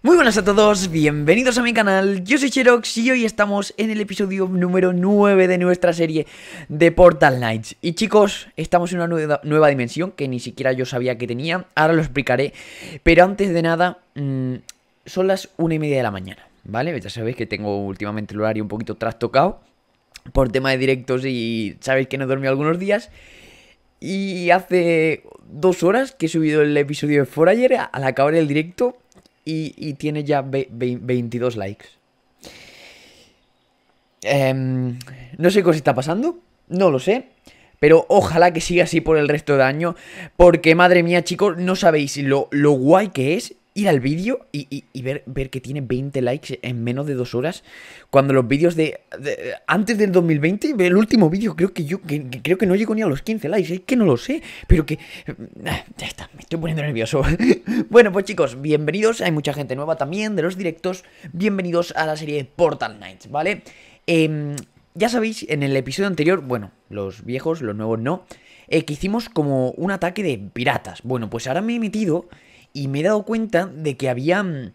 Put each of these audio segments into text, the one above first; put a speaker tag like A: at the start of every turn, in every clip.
A: Muy buenas a todos, bienvenidos a mi canal, yo soy Xerox y hoy estamos en el episodio número 9 de nuestra serie de Portal Knights Y chicos, estamos en una nueva, dimensión que ni siquiera yo sabía que tenía, ahora lo explicaré Pero antes de nada, mm, son las 1 y media de la mañana, ¿vale? Ya sabéis que tengo últimamente el horario un poquito trastocado por tema de directos y sabéis que no he dormido algunos días y hace dos horas que he subido el episodio de Forager al acabar el directo y, tiene ya 22 likes. Em, no sé qué os está pasando, no lo sé. Pero ojalá que siga así por el resto del año. Porque madre mía, chicos, no sabéis lo guay que es ir al vídeo y, ver, que tiene 20 likes en menos de dos horas. Cuando los vídeos de, Antes del 2020, el último vídeo, creo que yo. creo que no llegó ni a los 15 likes. Es que no lo sé. Pero que. Eh, ya está, me estoy poniendo nervioso. bueno, pues chicos, bienvenidos. Hay mucha gente nueva también de los directos. Bienvenidos a la serie Portal Knights, ¿vale? Em, ya sabéis, en el episodio anterior, bueno, los viejos, los nuevos no, eh, que hicimos como un ataque de piratas. Bueno, pues ahora me he metido y me he dado cuenta de que había mm,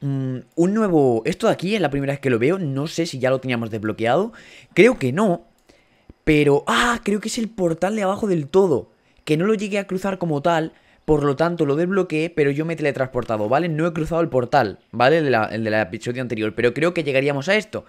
A: mm, un nuevo... Esto de aquí es la primera vez que lo veo, no sé si ya lo teníamos desbloqueado, creo que no, pero... ¡Ah! Creo que es el portal de abajo del todo, que no lo llegué a cruzar como tal, por lo tanto, lo desbloqueé, pero yo me he teletransportado, ¿vale? No he cruzado el portal, ¿vale? El del episodio anterior, pero creo que llegaríamos a esto.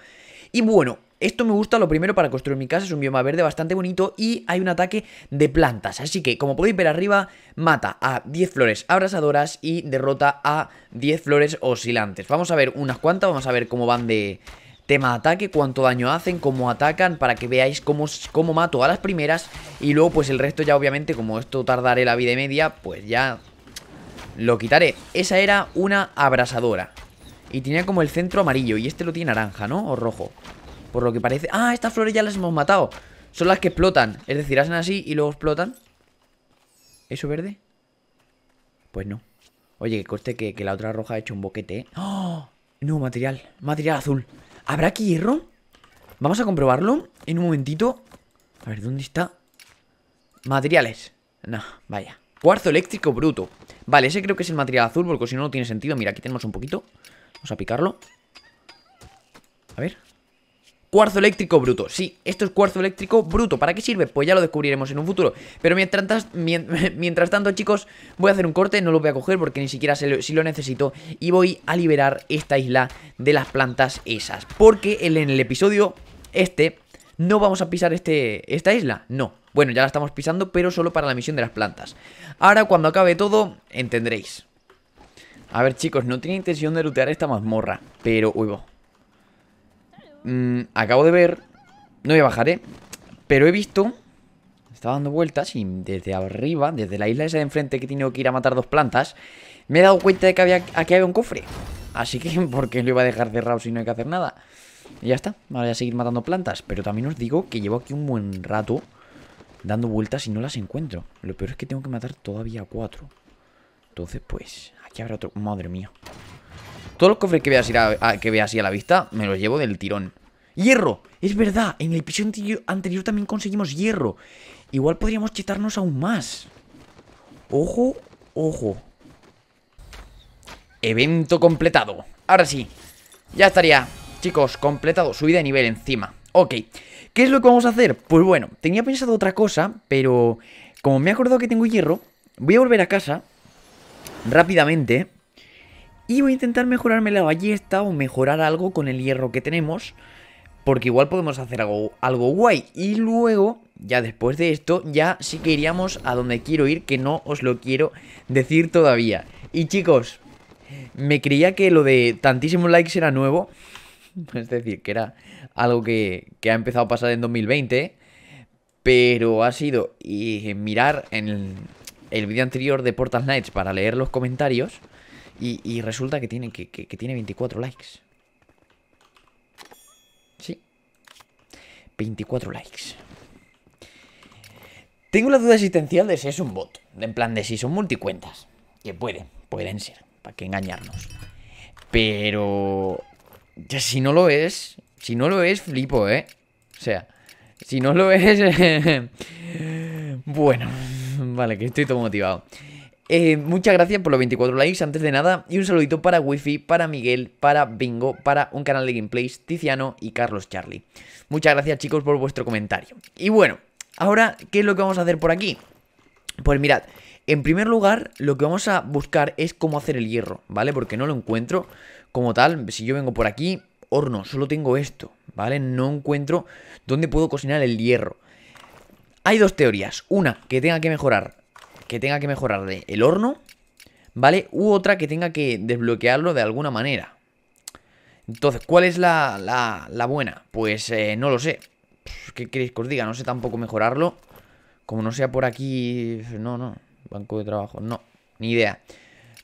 A: Y bueno, esto me gusta, lo primero para construir mi casa, es un bioma verde bastante bonito y hay un ataque de plantas. Así que, como podéis ver arriba, mata a 10 flores abrasadoras y derrota a 10 flores oscilantes. Vamos a ver unas cuantas, vamos a ver cómo van de tema ataque, cuánto daño hacen, cómo atacan, para que veáis cómo, mato a las primeras. Y luego, pues el resto ya obviamente, como esto tardaré la vida y media, pues ya lo quitaré. Esa era una abrasadora. Y tenía como el centro amarillo Y este lo tiene naranja, ¿no? O rojo Por lo que parece... ¡Ah! Estas flores ya las hemos matado Son las que explotan Es decir, hacen así y luego explotan ¿Eso verde? Pues no Oye, que coste que, la otra roja ha hecho un boquete, ¿eh? No, material Material azul ¿Habrá aquí hierro? Vamos a comprobarlo en un momentito A ver, ¿dónde está? Materiales No, vaya Cuarzo eléctrico bruto Vale, ese creo que es el material azul Porque si no, no tiene sentido Mira, aquí tenemos un poquito Vamos a picarlo. A ver. Cuarzo eléctrico bruto. Sí, esto es cuarzo eléctrico bruto. ¿Para qué sirve? Pues ya lo descubriremos en un futuro. Pero mientras, tanto, chicos, voy a hacer un corte. No lo voy a coger porque ni siquiera si lo necesito. Y voy a liberar esta isla de las plantas esas. Porque en el episodio este no vamos a pisar este, esta isla. No. Bueno, ya la estamos pisando, pero solo para la misión de las plantas. Ahora, cuando acabe todo, entenderéis. A ver, chicos, no tenía intención de lootear esta mazmorra. Pero, uy, mm, acabo de ver... No voy a bajar, ¿eh? Pero he visto... Estaba dando vueltas y desde arriba, desde la isla esa de enfrente que he tenido que ir a matar dos plantas, me he dado cuenta de que había, aquí había un cofre. Así que, ¿por qué lo iba a dejar cerrado si no hay que hacer nada? Y ya está, me voy a seguir matando plantas. Pero también os digo que llevo aquí un buen rato dando vueltas y no las encuentro. Lo peor es que tengo que matar todavía cuatro. Entonces, pues, Aquí habrá otro. Madre mía. Todos los cofres que veas, a, que veas así a la vista me los llevo del tirón. ¡Hierro! Es verdad, en el episodio anterior también conseguimos hierro. Igual podríamos chetarnos aún más. Ojo, ojo. Evento completado. Ahora sí. Ya estaría, chicos, completado. Subida de nivel encima. Ok. ¿Qué es lo que vamos a hacer? Pues bueno, tenía pensado otra cosa, pero como me he acordado que tengo hierro, voy a volver a casa rápidamente. Y voy a intentar mejorarme la ballesta o mejorar algo con el hierro que tenemos. Porque igual podemos hacer algo, algo guay. Y luego, ya después de esto, ya sí que iríamos a donde quiero ir, que no os lo quiero decir todavía. Y chicos, me creía que lo de tantísimos likes era nuevo. Es decir, que era algo que, que ha empezado a pasar en 2020. Pero ha sido y mirar en, el, el vídeo anterior de Portal Knights para leer los comentarios y, resulta que tiene, que, tiene 24 likes. Sí. 24 likes. Tengo la duda existencial de si es un bot. En plan de si son multicuentas. Que pueden, pueden ser. Para que engañarnos. Pero... si no lo es... Si no lo es, flipo, ¿eh? O sea, si no lo es... bueno... vale, que estoy todo motivado. Eh, muchas gracias por los 24 likes, antes de nada, y un saludito para Wifi, para Miguel, para Bingo, para un canal de gameplays, Tiziano y Carlos Charlie. Muchas gracias chicos por vuestro comentario. Y bueno, ahora, ¿qué es lo que vamos a hacer por aquí? Pues mirad, en primer lugar, lo que vamos a buscar es cómo hacer el hierro, ¿vale? Porque no lo encuentro como tal, si yo vengo por aquí, horno, solo tengo esto, ¿vale? No encuentro dónde puedo cocinar el hierro. Hay dos teorías. Una, que tenga que mejorar. Que tenga que mejorarle el horno. ¿Vale? U otra que tenga que desbloquearlo de alguna manera. Entonces, ¿cuál es la, la, buena? Pues eh, no lo sé. ¿Qué queréis que os diga? No sé tampoco mejorarlo. Como no sea por aquí... No, no. Banco de trabajo. No. Ni idea.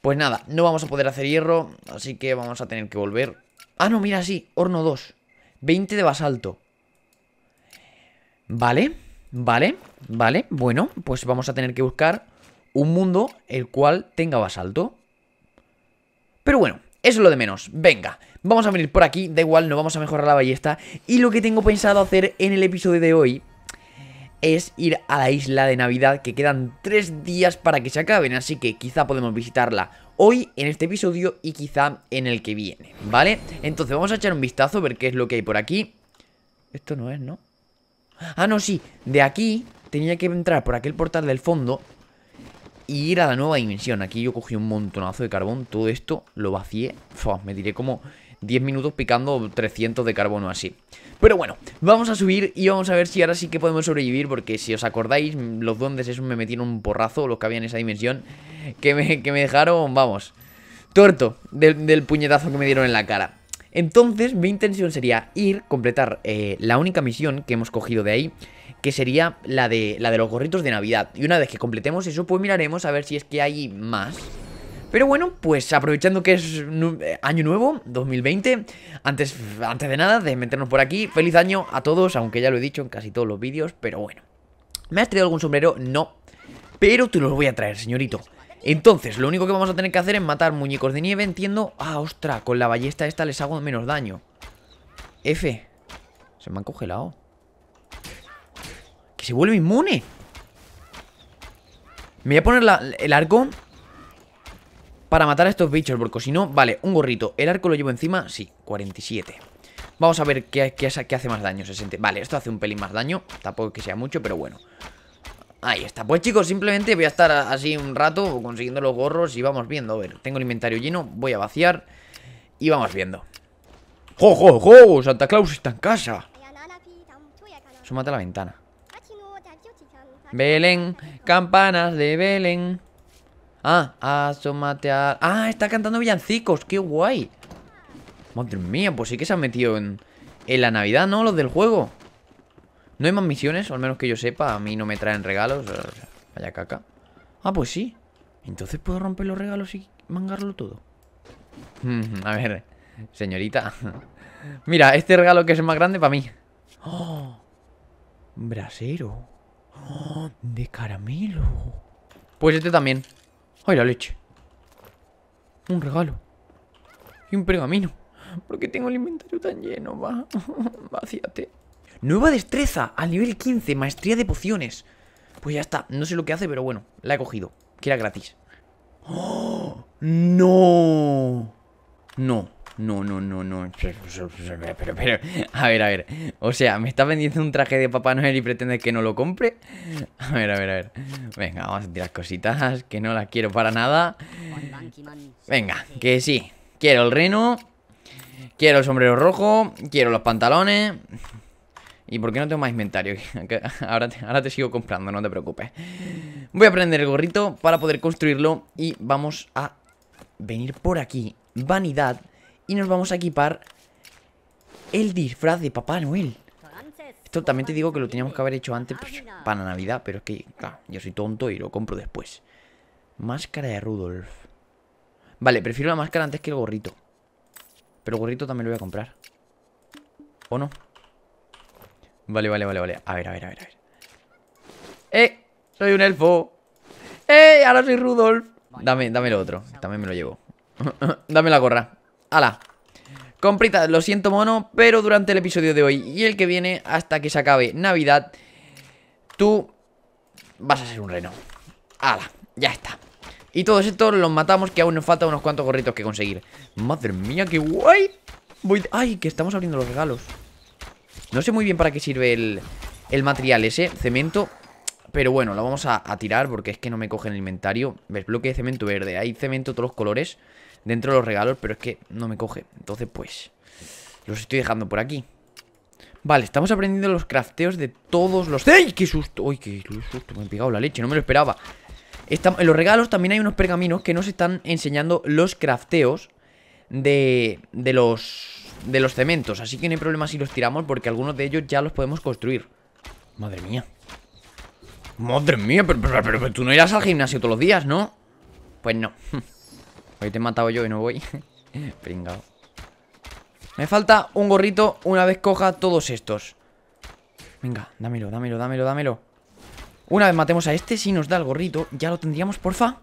A: Pues nada, no vamos a poder hacer hierro. Así que vamos a tener que volver. Ah, no, mira, sí. Horno 2. 20 de basalto. Vale. Vale, vale, bueno, pues vamos a tener que buscar un mundo el cual tenga basalto. Pero bueno, eso es lo de menos. Venga, vamos a venir por aquí, da igual, no vamos a mejorar la ballesta. Y lo que tengo pensado hacer en el episodio de hoy es ir a la isla de Navidad, que quedan tres días para que se acaben, así que quizá podemos visitarla hoy en este episodio y quizá en el que viene, ¿vale? Entonces vamos a echar un vistazo, ver qué es lo que hay por aquí. Esto no es, ¿no? Ah, no, sí. De aquí tenía que entrar por aquel portal del fondo y ir a la nueva dimensión. Aquí yo cogí un montonazo de carbón. Todo esto lo vacié. me tiré como 10 minutos picando 300 de o así. Pero bueno, vamos a subir y vamos a ver si ahora sí que podemos sobrevivir. Porque si os acordáis, los duendes esos me metieron un porrazo, los que había en esa dimensión. Que me, que me dejaron, vamos, torto del puñetazo que me dieron en la cara. Entonces mi intención sería ir, completar eh, la única misión que hemos cogido de ahí, que sería la de, la de los gorritos de Navidad. Y una vez que completemos eso, pues miraremos a ver si es que hay más. Pero bueno, pues aprovechando que es eh, año nuevo, 2020, antes, antes de nada, de meternos por aquí, feliz año a todos, aunque ya lo he dicho en casi todos los vídeos, pero bueno. ¿Me has traído algún sombrero? No. Pero te los voy a traer, señorito. Entonces, lo único que vamos a tener que hacer es matar muñecos de nieve, entiendo. Ah, ostra, con la ballesta esta les hago menos daño. F. Se me han congelado. Que se vuelve inmune. Me voy a poner el arco para matar a estos bichos, porque si no... Vale, un gorrito. ¿El arco lo llevo encima? Sí, 47. Vamos a ver qué, hace más daño, 60. Vale, esto hace un pelín más daño. Tampoco que sea mucho, pero bueno. Ahí está, pues chicos, simplemente voy a estar así un rato consiguiendo los gorros y vamos viendo A ver, tengo el inventario lleno, voy a vaciar y vamos viendo ¡Jo, jo, jo! ¡Santa Claus está en casa! Súmate a la ventana Belén, campanas de Belén Ah, asómate a... Ah, está cantando villancicos, qué guay Madre mía, pues sí que se han metido en, en la Navidad, ¿no? Los del juego no hay más misiones, o al menos que yo sepa. A mí no me traen regalos. Vaya caca. Ah, pues sí. Entonces puedo romper los regalos y mangarlo todo. a ver, señorita. Mira, este regalo que es el más grande para mí. ¡Oh! Brasero. ¡Oh! De caramelo. Pues este también. ¡Ay, la leche! Un regalo. Y un pergamino. ¿Por qué tengo el inventario tan lleno? Va, vaciate. Nueva destreza al nivel 15, maestría de pociones. Pues ya está, no sé lo que hace, pero bueno, la he cogido, que era gratis. ¡Oh! ¡No! No, no, no, no, no. Pero, pero, a ver, a ver. O sea, ¿me está vendiendo un traje de Papá Noel y pretende que no lo compre? A ver, a ver, a ver. Venga, vamos a tirar cositas que no las quiero para nada. Venga, que sí. Quiero el reno. Quiero el sombrero rojo. Quiero los pantalones. ¿Y por qué no tengo más inventario? ahora, te, ahora te sigo comprando, no te preocupes. Voy a prender el gorrito para poder construirlo y vamos a venir por aquí. Vanidad. Y nos vamos a equipar el disfraz de Papá Noel. Esto también te digo que lo teníamos que haber hecho antes pues, para Navidad, pero es que, yo soy tonto y lo compro después. Máscara de Rudolf. Vale, prefiero la máscara antes que el gorrito. Pero el gorrito también lo voy a comprar. ¿O no? Vale, vale, vale, vale. A ver, a ver, a ver, a ver. ¡Eh! Soy un elfo. ¡Eh! Ahora soy Rudolf. Dame, dame lo otro. También me lo llevo. dame la gorra. ¡Hala! Comprita, lo siento mono, pero durante el episodio de hoy y el que viene, hasta que se acabe Navidad, tú vas a ser un reno. ¡Hala! Ya está. Y todos estos los matamos, que aún nos falta unos cuantos gorritos que conseguir. ¡Madre mía, qué guay! Voy... ¡Ay, que estamos abriendo los regalos! No sé muy bien para qué sirve el, material ese, cemento Pero bueno, lo vamos a, tirar porque es que no me coge en el inventario ¿Ves? Bloque de cemento verde, hay cemento de todos los colores Dentro de los regalos, pero es que no me coge Entonces pues, los estoy dejando por aquí Vale, estamos aprendiendo los crafteos de todos los... ¡Ay, qué susto! ¡Ay, qué susto! Me he pegado la leche, no me lo esperaba En los regalos también hay unos pergaminos que nos están enseñando los crafteos de, de los de los cementos. Así que no hay problema si los tiramos porque algunos de ellos ya los podemos construir. Madre mía. Madre mía, pero, tú no irás al gimnasio todos los días, ¿no? Pues no. Hoy te he matado yo y no voy. Pringao. Me falta un gorrito una vez coja todos estos. Venga, dámelo, dámelo, dámelo, dámelo. Una vez matemos a este, si nos da el gorrito, ya lo tendríamos, porfa.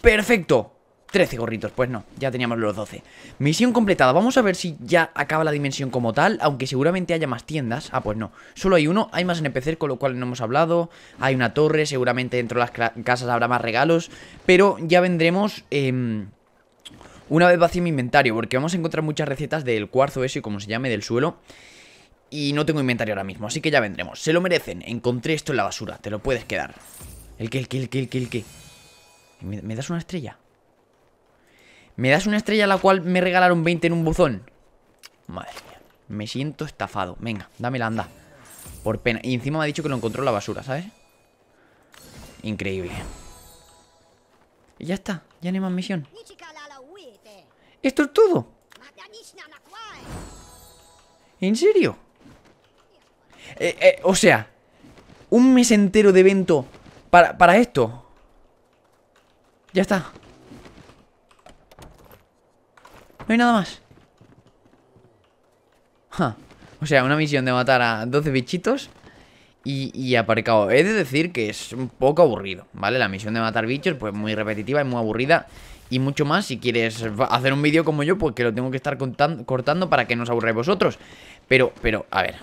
A: ¡Perfecto! 13 gorritos, pues no, ya teníamos los 12 Misión completada, vamos a ver si ya acaba la dimensión como tal Aunque seguramente haya más tiendas Ah, pues no, solo hay uno, hay más NPC, con lo cual no hemos hablado Hay una torre, seguramente dentro de las casas habrá más regalos Pero ya vendremos... Em, una vez vacío mi inventario, porque vamos a encontrar muchas recetas del cuarzo ese, como se llame, del suelo y no tengo inventario ahora mismo, así que ya vendremos. Se lo merecen. Encontré esto en la basura, te lo puedes quedar. ¿El que el que el que el que el ¿Me, das una estrella? ¿Me das una estrella a la cual me regalaron 20 en un buzón? Madre mía, me siento estafado. Venga, la anda. Por pena. Y encima me ha dicho que lo encontró en la basura, ¿sabes? Increíble. Y ya está, ya no hay más misión. ¿Esto es todo? ¿En serio? Eh, eh, o sea, un mes entero de evento para esto. Ya está. No hay nada más. O sea, una misión de matar a 12 bichitos y, aparcado. He de decir que es un poco aburrido, ¿vale? La misión de matar bichos, pues muy repetitiva y muy aburrida. Y mucho más, si quieres hacer un vídeo como yo, pues que lo tengo que estar cortando para que no os aburráis vosotros. Pero, pero, a ver.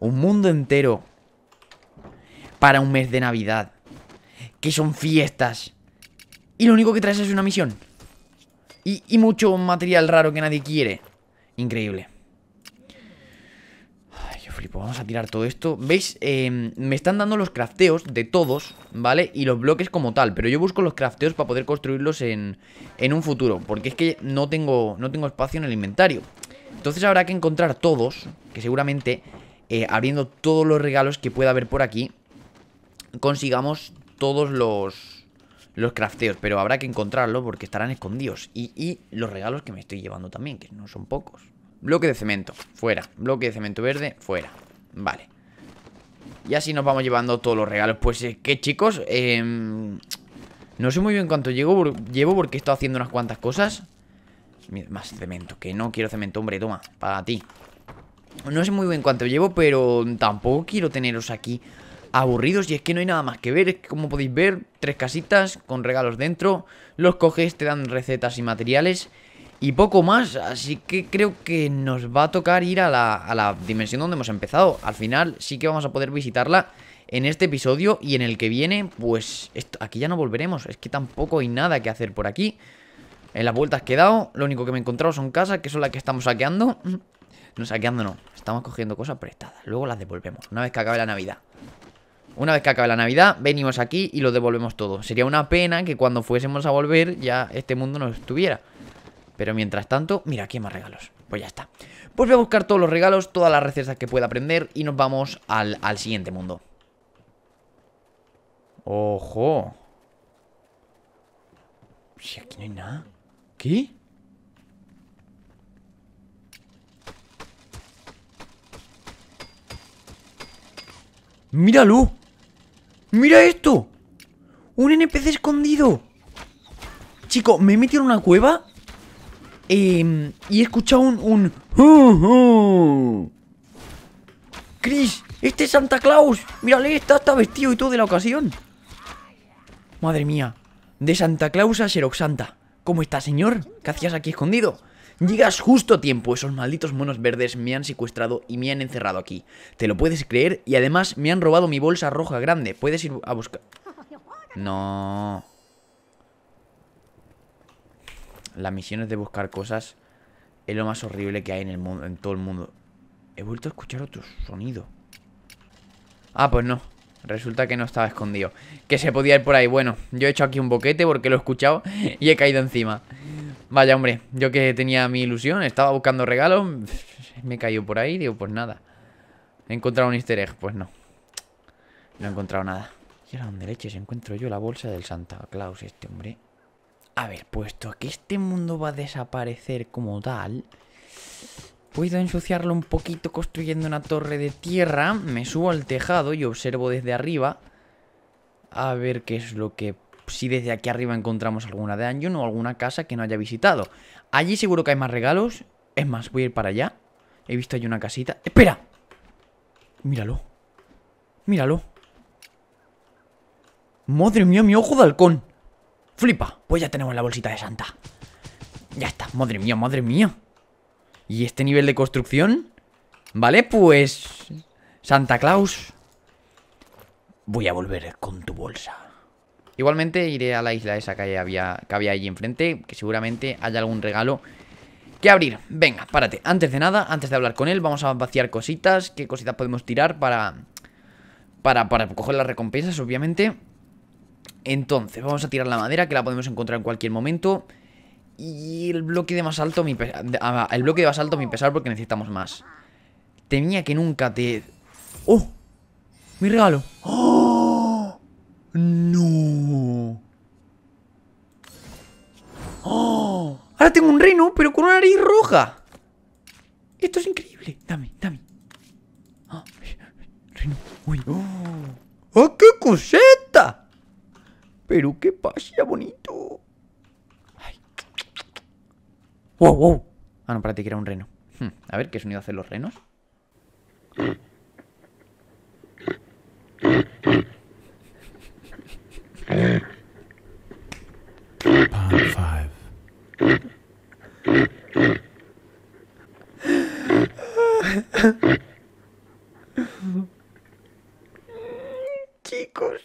A: Un mundo entero para un mes de Navidad. Que son fiestas. Y lo único que traes es una misión. Y, mucho material raro que nadie quiere. Increíble. yo flipo. Vamos a tirar todo esto. ¿Veis? Em, me están dando los crafteos de todos, ¿vale? Y los bloques como tal. Pero yo busco los crafteos para poder construirlos en, un futuro. Porque es que no tengo, no tengo espacio en el inventario. Entonces habrá que encontrar todos, que seguramente eh, abriendo todos los regalos que pueda haber por aquí, consigamos todos los, los crafteos, pero habrá que encontrarlo porque estarán escondidos. Y, y, los regalos que me estoy llevando también, que no son pocos. Bloque de cemento, fuera. Bloque de cemento verde, fuera. Vale. Y así nos vamos llevando todos los regalos. Pues es que, chicos, em, no sé muy bien cuánto llevo, llevo porque he estado haciendo unas cuantas cosas. Más cemento, que no quiero cemento, hombre, toma, para ti. No sé muy bien cuánto llevo, pero tampoco quiero teneros aquí aburridos y es que no hay nada más que ver. Es como podéis ver, tres casitas con regalos dentro. Los coges, te dan recetas y materiales y poco más. Así que creo que nos va a tocar ir a la, dimensión donde hemos empezado. Al final sí que vamos a poder visitarla en este episodio y en el que viene, pues aquí ya no volveremos. Es que tampoco hay nada que hacer por aquí. En las vueltas que he dado, lo único que me he encontrado son casas, que son las que estamos saqueando. No saqueando, no. Estamos cogiendo cosas prestadas. Luego las devolvemos, una vez que acabe la Navidad. Una vez que acabe la Navidad, venimos aquí y lo devolvemos todo. Sería una pena que cuando fuésemos a volver ya este mundo no estuviera. Pero mientras tanto, mira, aquí hay más regalos. Pues ya está. Pues voy a buscar todos los regalos, todas las recetas que pueda aprender y nos vamos al, siguiente mundo. ¡Ojo! Si aquí no hay nada. ¿Qué? ¡Míralo! ¡Mira esto! ¡Un NPC escondido! Chico, me he metido en una cueva em, y he escuchado un... un... ¡Oh, chris ¡Este es Santa Claus! ¡Mírale! Está, está vestido y todo de la ocasión. Madre mía. De Santa Claus a Xerox Santa. ¿Cómo está, señor? ¿Qué hacías aquí escondido? Llegas justo a tiempo, esos malditos monos verdes me han secuestrado y me han encerrado aquí. ¿Te lo puedes creer? Y además me han robado mi bolsa roja grande. Puedes ir a buscar... No... La misión es de buscar cosas es lo más horrible que hay en, el mundo, en todo el mundo. He vuelto a escuchar otro sonido. Ah, pues no. Resulta que no estaba escondido. Que se podía ir por ahí. Bueno, yo he hecho aquí un boquete porque lo he escuchado y he caído encima. Vaya, hombre, yo que tenía mi ilusión, estaba buscando regalos, me cayó por ahí, digo, pues nada. ¿He encontrado un easter egg? Pues no. No he encontrado nada. ¿Y ahora dónde leches encuentro yo la bolsa del Santa Claus este, hombre? A ver, puesto que este mundo va a desaparecer como tal... Puedo ensuciarlo un poquito construyendo una torre de tierra. Me subo al tejado y observo desde arriba. A ver qué es lo que si desde aquí arriba encontramos alguna de Anjun o alguna casa que no haya visitado. Allí seguro que hay más regalos. Es más, voy a ir para allá. He visto ahí una casita. ¡Espera! Míralo. Míralo. ¡Madre mía, mi ojo de halcón! ¡Flipa! Pues ya tenemos la bolsita de santa. Ya está. ¡Madre mía, madre mía! ¿Y este nivel de construcción? Vale, pues... Santa Claus... Voy a volver con tu bolsa. Igualmente iré a la isla esa que había, que había allí enfrente, que seguramente haya algún regalo que abrir. Venga, párate. Antes de nada, antes de hablar con él, vamos a vaciar cositas. ¿Qué cositas podemos tirar para, para, coger las recompensas, obviamente? Entonces, vamos a tirar la madera, que la podemos encontrar en cualquier momento. Y el bloque de más alto, mi ah, el bloque de alto, mi pesar, porque necesitamos más. tenía que nunca te... ¡Oh! Mi regalo. ¡Oh! No. ¡Oh! Ahora tengo un reno, pero con una nariz roja. Esto es increíble. Dame, dame. Ah, reno. Uy. ¡Oh! ¡Ah, qué coseta! Pero qué pasa, bonito. Ay. ¡Wow, wow! Ah, no, espérate, que era un reno. Hmm, a ver, ¿qué sonido hacen los renos? Eh. Chicos,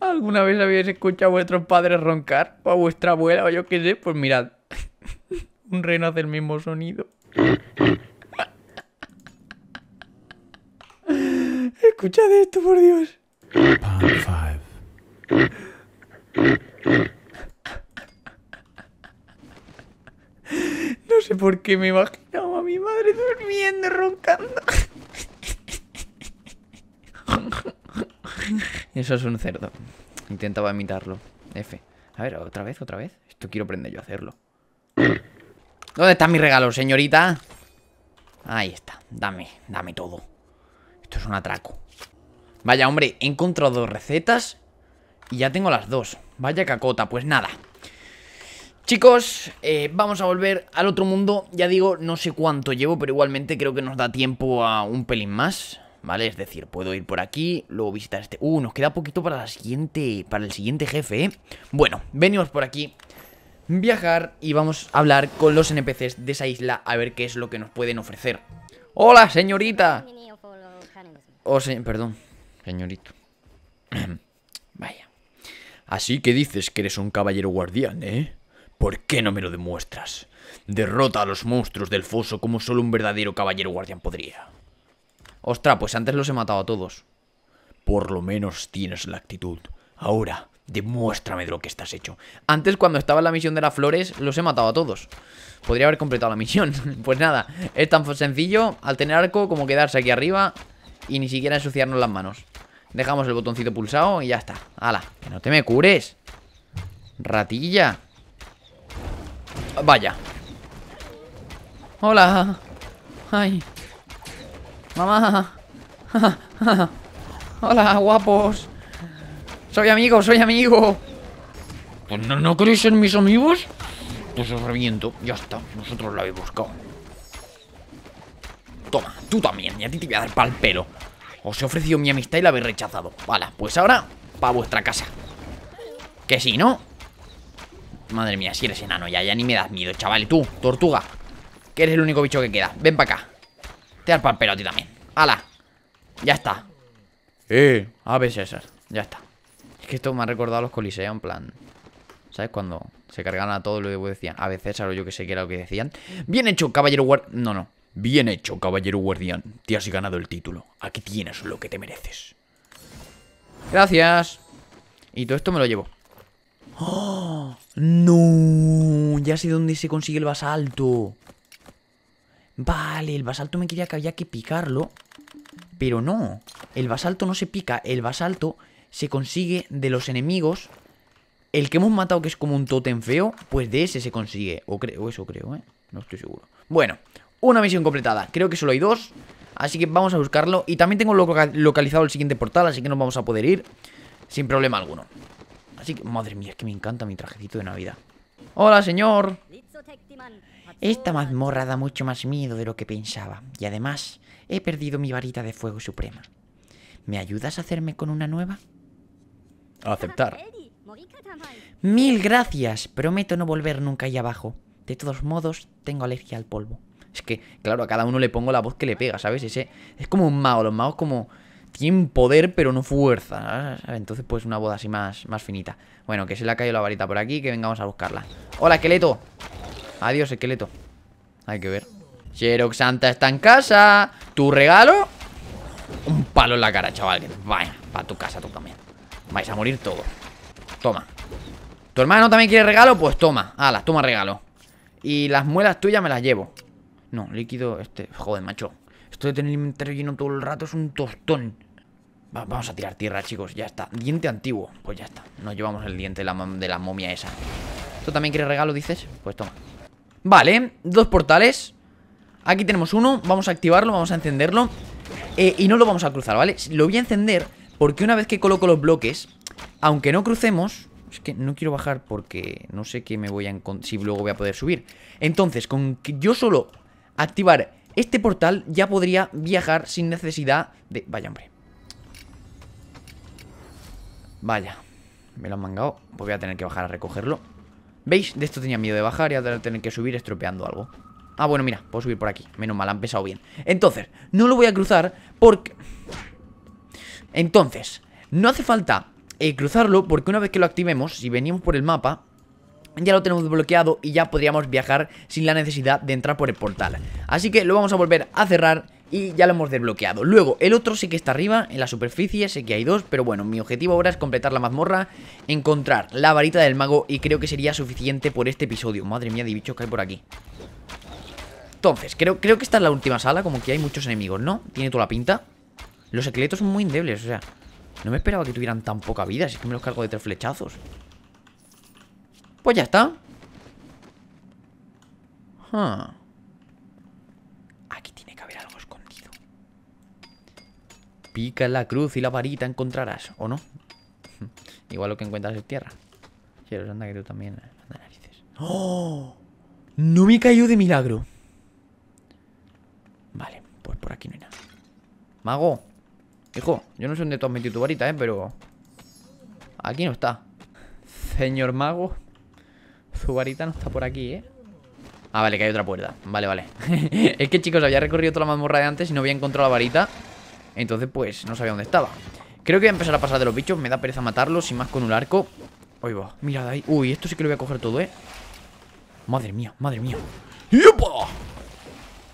A: ¿alguna vez habéis escuchado a vuestros padres roncar? O a vuestra abuela, o yo qué sé, pues mirad. Un reno hace el mismo sonido. Escuchad esto, por Dios. five. No sé por qué me imaginaba a mi madre durmiendo, roncando. Eso es un cerdo. Intentaba imitarlo. F. A ver, otra vez, otra vez. Esto quiero aprender yo a hacerlo. ¿Dónde está mi regalo, señorita? Ahí está. Dame, dame todo. Esto es un atraco. Vaya, hombre, he encontrado dos recetas y ya tengo las dos. Vaya cacota, pues nada. Chicos, eh, vamos a volver al otro mundo. Ya digo, no sé cuánto llevo, pero igualmente creo que nos da tiempo a un pelín más. ¿Vale? Es decir, puedo ir por aquí, luego visitar este... Uh, nos queda poquito para, la siguiente, para el siguiente jefe, ¿eh? Bueno, venimos por aquí, viajar y vamos a hablar con los NPCs de esa isla a ver qué es lo que nos pueden ofrecer. ¡Hola, señorita! Oh, perdón, señorito. Vaya. Así que dices que eres un caballero guardián, ¿eh? ¿Por qué no me lo demuestras? Derrota a los monstruos del foso como solo un verdadero caballero guardián podría. Ostras, pues antes los he matado a todos. Por lo menos tienes la actitud. Ahora, demuéstrame de lo que estás hecho. Antes, cuando estaba en la misión de las flores, los he matado a todos. Podría haber completado la misión. pues nada, es tan sencillo al tener arco como quedarse aquí arriba y ni siquiera ensuciarnos las manos. Dejamos el botoncito pulsado y ya está. ¡Hala! ¡Que no te me cures! ¡Ratilla! Vaya. Hola. Ay. Mamá. Hola, guapos. Soy amigo, soy amigo. ¿No, no queréis ser mis amigos? Pues os reviento. Ya está. Nosotros lo habéis buscado. Toma, tú también. Y a ti te voy a dar pal pelo. Os he ofrecido mi amistad y la habéis rechazado. Vale, pues ahora, para vuestra casa. Que si no, Madre mía, si eres enano ya, ya ni me das miedo, chaval. Tú, tortuga, que eres el único bicho que queda. Ven para acá. Te arpa el pelo a ti también. ¡Hala! Ya está. Eh, ave César. Ya está. Es que esto me ha recordado a los coliseos, en plan... ¿Sabes? Cuando se cargaban a todo lo que decían. a César o yo que sé qué era lo que decían. Bien hecho, caballero guard... No, no. Bien hecho, caballero guardián. Te has ganado el título. Aquí tienes lo que te mereces. Gracias. Y todo esto me lo llevo. ¡Oh! ¡No! Ya sé dónde se consigue el basalto. Vale, el basalto me quería que había que picarlo. Pero no. El basalto no se pica. El basalto se consigue de los enemigos. El que hemos matado, que es como un totem feo, pues de ese se consigue. O, eso creo, ¿eh? No estoy seguro. Bueno, una misión completada. Creo que solo hay dos. Así que vamos a buscarlo. Y también tengo localizado el siguiente portal, así que nos vamos a poder ir sin problema alguno. Así que, madre mía, es que me encanta mi trajecito de Navidad. ¡Hola, señor! Esta mazmorra da mucho más miedo de lo que pensaba. Y además, he perdido mi varita de fuego suprema. ¿Me ayudas a hacerme con una nueva? A aceptar. Mil gracias. Prometo no volver nunca ahí abajo. De todos modos, tengo alergia al polvo. Es que, claro, a cada uno le pongo la voz que le pega, ¿sabes? Ese, es como un mago. Los magos como tiene poder, pero no fuerza. Ah, entonces, pues una boda así más, más finita. Bueno, que se le ha caído la varita por aquí, que vengamos a buscarla. ¡Hola, esqueleto! Adiós, esqueleto. Hay que ver. Xerox Santa está en casa. ¿Tu regalo? Un palo en la cara, chaval. Vaya, para tu casa tú también. Vais a morir todo Toma. ¿Tu hermano también quiere regalo? Pues toma. Ala, toma regalo. Y las muelas tuyas me las llevo. No, líquido este. Joder, macho. Esto de tener el inventario lleno todo el rato es un tostón. vamos a tirar tierra, chicos, ya está. Diente antiguo, pues ya está. Nos llevamos el diente de la, momia esa. ¿Tú también quieres regalo, dices? Pues toma. Vale, dos portales. Aquí tenemos uno, vamos a activarlo, vamos a encenderlo. Eh, y no lo vamos a cruzar, ¿vale? Lo voy a encender porque una vez que coloco los bloques, aunque no crucemos... Es que no quiero bajar porque no sé qué me voy a encontrar... Si luego voy a poder subir. Entonces, con que yo solo activar este portal ya podría viajar sin necesidad de... Vaya, hombre. Vaya. Me lo han mangado. Pues voy a tener que bajar a recogerlo. ¿Veis? De esto tenía miedo de bajar y ahora tener que subir estropeando algo. Ah, bueno, mira, puedo subir por aquí. Menos mal, han empezado bien. Entonces, no lo voy a cruzar porque... Entonces, no hace falta eh, cruzarlo porque una vez que lo activemos, si venimos por el mapa, ya lo tenemos desbloqueado y ya podríamos viajar sin la necesidad de entrar por el portal. Así que lo vamos a volver a cerrar y ya lo hemos desbloqueado. Luego, el otro sí que está arriba, en la superficie, sé que hay dos, pero bueno, mi objetivo ahora es completar la mazmorra, encontrar la varita del mago y creo que sería suficiente por este episodio. Madre mía, de bichos que hay por aquí. Entonces, creo, creo que esta es la última sala, como que hay muchos enemigos, ¿no? Tiene toda la pinta. Los esqueletos son muy Indebles, o sea, no me esperaba que tuvieran tan poca vida, así que me los cargo de tres flechazos. Pues ya está. Aquí tiene que haber algo escondido. Pica la cruz y la varita encontrarás, ¿o no? Igual lo que encuentras es tierra. Quiero, anda que tú también. ¡Oh! No me cayó de milagro. Vale, pues por aquí no hay nada. Mago. Hijo, yo no sé dónde tú has metido tu varita, ¿eh? Pero... Aquí no está. Señor mago varita no está por aquí, ¿eh? Ah, vale, que hay otra puerta. Vale, vale. es que, chicos, había recorrido toda la mazmorra de antes y no había encontrado la varita. Entonces, pues, no sabía dónde estaba. Creo que voy a empezar a pasar de los bichos. Me da pereza matarlos Sin más con un arco. Ahí va. Mirad ahí. Uy, esto sí que lo voy a coger todo, ¿eh? Madre mía, madre mía. ¡Yupa!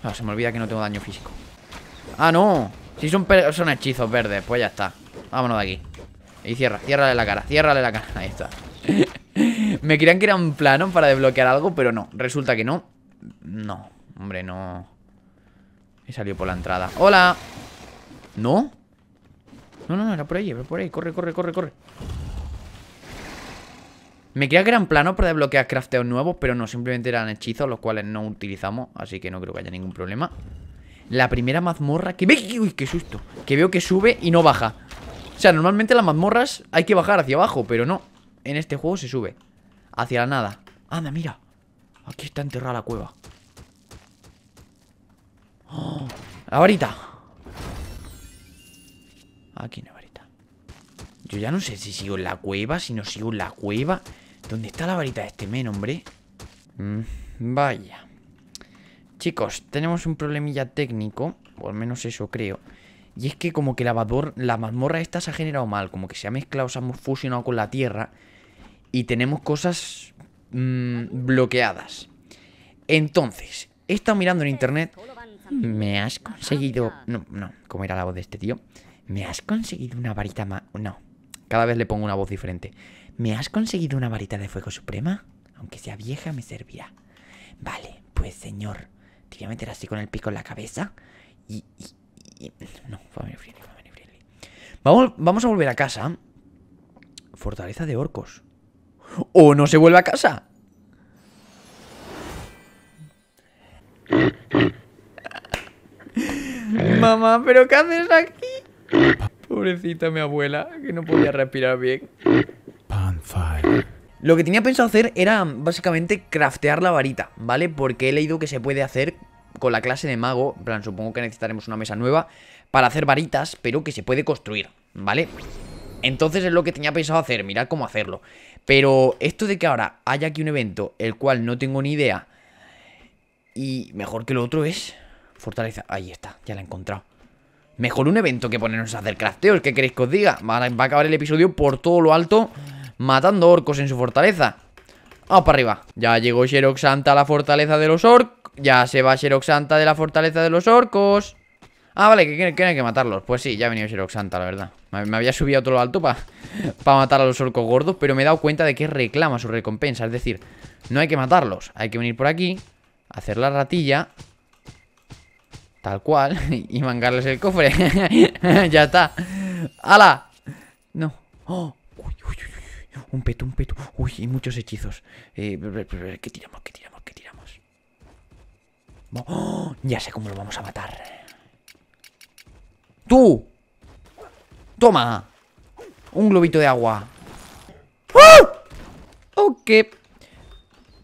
A: Ah, se me olvida que no tengo daño físico. ¡Ah, no! Si son, hechizos verdes, pues ya está. Vámonos de aquí. Y cierra, ciérrale la cara, ciérrale la cara. Ahí está. Me creían que era un plano para desbloquear algo, pero no. Resulta que no. No, hombre, no. He salido por la entrada. ¡Hola! ¿No? No, no, no, era por ahí, era por ahí. Corre, corre, corre, corre. Me creía que eran planos para desbloquear crafteos nuevos, pero no, simplemente eran hechizos, los cuales no utilizamos, así que no creo que haya ningún problema. La primera mazmorra que... ¡Uy, qué susto! Que veo que sube y no baja. O sea, normalmente las mazmorras hay que bajar hacia abajo, pero no. En este juego se sube. Hacia la nada. Anda, mira. Aquí está enterrada la cueva. ¡Oh! La varita. Aquí no varita. Yo ya no sé si sigo en la cueva, si no sigo en la cueva. ¿Dónde está la varita de este men, hombre? Mm, vaya. Chicos, tenemos un problemilla técnico, o al menos eso creo. Y es que como que la, la mazmorra esta se ha generado mal, como que se ha mezclado, se ha fusionado con la tierra y tenemos cosas mm, bloqueadas. Entonces, he estado mirando en internet. Me has conseguido. No, no, ¿Cómo era la voz de este tío. Me has conseguido una varita más. No, cada vez le pongo una voz diferente. ¿Me has conseguido una varita de fuego suprema? Aunque sea vieja, me servirá. Vale, pues señor, te voy a meter así con el pico en la cabeza. Y. y, No, family friendly, family friendly. Vamos, vamos a volver a casa. Fortaleza de orcos o no se vuelve a casa. Eh. Mamá, ¿pero qué haces aquí? Pobrecita mi abuela, que no podía respirar bien. Eh. Lo que tenía pensado hacer era básicamente craftear la varita, ¿vale? Porque he leído que se puede hacer con la clase de mago, en plan, supongo que necesitaremos una mesa nueva para hacer varitas, pero que se puede construir, ¿vale? Entonces es lo que tenía pensado hacer, mirad cómo hacerlo. Pero esto de que ahora haya aquí un evento el cual no tengo ni idea y mejor que lo otro es fortaleza. Ahí está, ya la he encontrado. Mejor un evento que ponernos a hacer crafteos, ¿qué queréis que os diga? Va a acabar el episodio por todo lo alto matando orcos en su fortaleza. Vamos para arriba. Ya llegó Xerox Santa a la fortaleza de los orcos. Ya se va Xerox Santa de la fortaleza de los orcos. Ah, vale, que hay que matarlos Pues sí, ya ha venido Santa, la verdad Me había subido a todo lo alto para Para matar a los orcos gordos Pero me he dado cuenta de que reclama su recompensa Es decir, no hay que matarlos Hay que venir por aquí, hacer la ratilla Tal cual Y mangarles el cofre Ya está ¡Hala! No ¡Oh! uy, Un peto, un peto Uy, y muchos hechizos eh, ¿Qué tiramos? ¿Qué tiramos? ¿Qué tiramos? ¡Oh! ya sé cómo lo vamos a matar ¡Tú! ¡Toma! Un globito de agua. ¡Ah! Ok.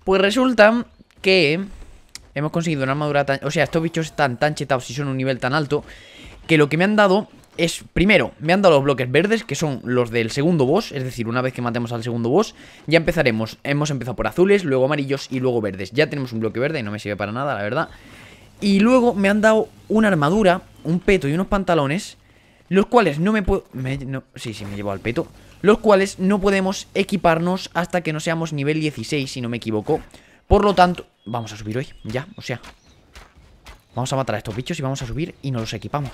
A: Pues resulta que hemos conseguido una armadura tan... O sea, estos bichos están tan chetados y son un nivel tan alto que lo que me han dado es... Primero, me han dado los bloques verdes, que son los del segundo boss. Es decir, una vez que matemos al segundo boss, ya empezaremos. Hemos empezado por azules, luego amarillos y luego verdes. Ya tenemos un bloque verde y no me sirve para nada, la verdad. Y luego me han dado una armadura un peto y unos pantalones Los cuales no me puedo... no, sí, sí, me llevo al peto Los cuales no podemos equiparnos hasta que no seamos nivel 16, si no me equivoco Por lo tanto... Vamos a subir hoy, ya, o sea Vamos a matar a estos bichos y vamos a subir y nos los equipamos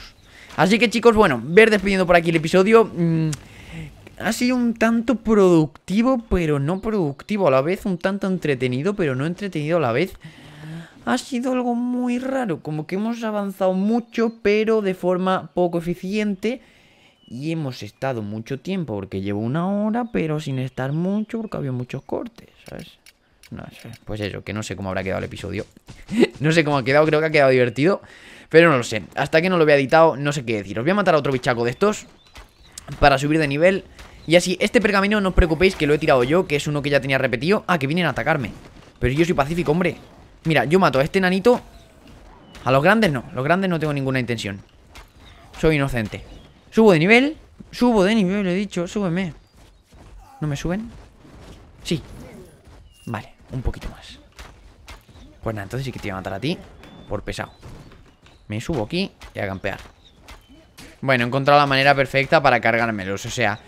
A: Así que chicos, bueno, ver despidiendo por aquí el episodio mm, Ha sido un tanto productivo, pero no productivo a la vez Un tanto entretenido, pero no entretenido a la vez ha sido algo muy raro, como que hemos avanzado mucho pero de forma poco eficiente y hemos estado mucho tiempo porque llevo una hora pero sin estar mucho porque había muchos cortes, ¿sabes? No sé, pues eso, que no sé cómo habrá quedado el episodio. no sé cómo ha quedado, creo que ha quedado divertido, pero no lo sé. Hasta que no lo había editado, no sé qué decir. Os voy a matar a otro bichaco de estos para subir de nivel. Y así, este pergamino no os preocupéis que lo he tirado yo, que es uno que ya tenía repetido. Ah, que vienen a atacarme. Pero yo soy pacífico, hombre. Mira, yo mato a este nanito. A los grandes no. Los grandes no tengo ninguna intención. Soy inocente. Subo de nivel. Subo de nivel, he dicho. Súbeme. ¿No me suben? Sí. Vale, un poquito más. Pues nada, entonces sí que te voy a matar a ti. Por pesado. Me subo aquí y a campear. Bueno, he encontrado la manera perfecta para cargármelos. O sea,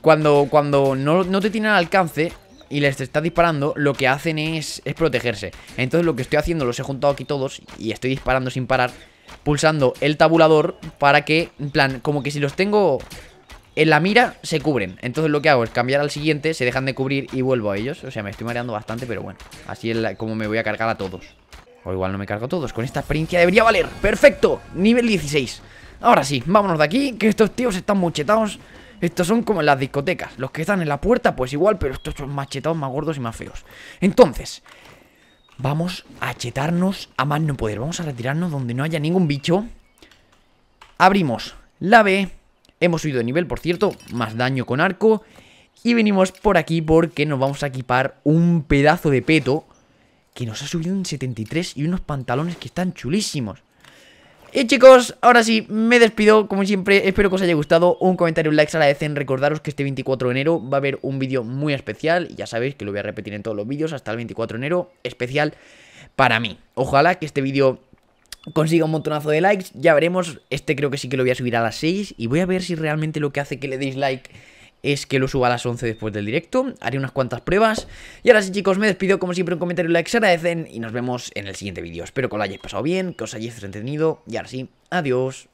A: cuando, cuando no, no te tienen al alcance, y les está disparando, lo que hacen es, es protegerse. Entonces lo que estoy haciendo, los he juntado aquí todos y estoy disparando sin parar, pulsando el tabulador para que, en plan, como que si los tengo en la mira, se cubren. Entonces lo que hago es cambiar al siguiente, se dejan de cubrir y vuelvo a ellos. O sea, me estoy mareando bastante, pero bueno, así es como me voy a cargar a todos. O igual no me cargo a todos, con esta experiencia debería valer. ¡Perfecto! Nivel 16. Ahora sí, vámonos de aquí, que estos tíos están mochetados. Estos son como las discotecas. Los que están en la puerta, pues igual, pero estos son más más gordos y más feos. Entonces, vamos a chetarnos a más no poder. Vamos a retirarnos donde no haya ningún bicho. Abrimos la B. Hemos subido de nivel, por cierto. Más daño con arco. Y venimos por aquí porque nos vamos a equipar un pedazo de peto que nos ha subido un 73 y unos pantalones que están chulísimos. Y chicos, ahora sí, me despido Como siempre, espero que os haya gustado Un comentario, un like, se agradecen Recordaros que este 24 de enero va a haber un vídeo muy especial ya sabéis que lo voy a repetir en todos los vídeos Hasta el 24 de enero, especial para mí Ojalá que este vídeo consiga un montonazo de likes Ya veremos, este creo que sí que lo voy a subir a las 6 Y voy a ver si realmente lo que hace que le deis like es que lo suba a las 11 después del directo. Haré unas cuantas pruebas. Y ahora sí, chicos, me despido. Como siempre, un comentario y like se agradecen. Y nos vemos en el siguiente vídeo. Espero que lo hayáis pasado bien, que os hayáis entretenido. Y ahora sí, adiós.